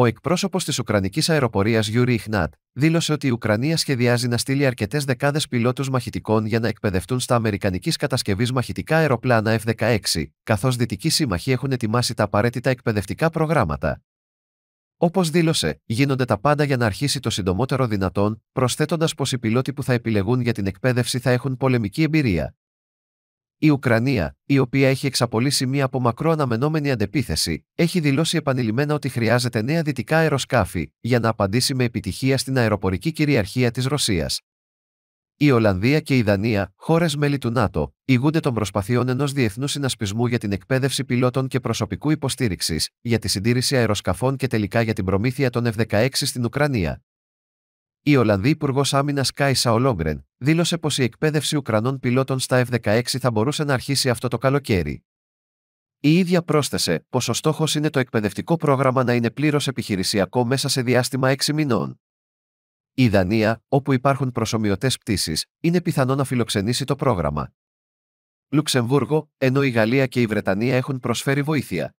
Ο εκπρόσωπος της Ουκρανικής αεροπορίας Γιούρι Ιχνάτ δήλωσε ότι η Ουκρανία σχεδιάζει να στείλει αρκετές δεκάδες πιλότους μαχητικών για να εκπαιδευτούν στα Αμερικανικής κατασκευής μαχητικά αεροπλάνα F-16, καθώς δυτικοί σύμμαχοι έχουν ετοιμάσει τα απαραίτητα εκπαιδευτικά προγράμματα. Όπως δήλωσε, γίνονται τα πάντα για να αρχίσει το συντομότερο δυνατόν, προσθέτοντας πως οι πιλότοι που θα επιλεγούν για την εκπαίδευση θα έχουν πολεμική εμπειρία, η Ουκρανία, η οποία έχει εξαπολύσει μία από μακρό αναμενόμενη αντεπίθεση, έχει δηλώσει επανειλημμένα ότι χρειάζεται νέα δυτικά αεροσκάφη για να απαντήσει με επιτυχία στην αεροπορική κυριαρχία της Ρωσίας. Η Ολλανδία και η Δανία, χώρες μέλη του ΝΑΤΟ, ηγούνται των προσπαθειών ενός διεθνού συνασπισμού για την εκπαίδευση πιλότων και προσωπικού υποστήριξης, για τη συντήρηση αεροσκαφών και τελικά για την προμήθεια των F-16 στην Ουκρανία. Η Ολλανδή Υπουργός Άμυνας Κάι Σαολόγκρεν δήλωσε πως η εκπαίδευση Ουκρανών πιλότων στα F-16 θα μπορούσε να αρχίσει αυτό το καλοκαίρι. Η ίδια πρόσθεσε πως ο στόχος είναι το εκπαιδευτικό πρόγραμμα να είναι πλήρως επιχειρησιακό μέσα σε διάστημα 6 μηνών. Η Δανία, όπου υπάρχουν προσωμιωτές πτήσεις, είναι πιθανό να φιλοξενήσει το πρόγραμμα. Λουξεμβούργο, ενώ η Γαλλία και η Βρετανία έχουν προσφέρει βοήθεια.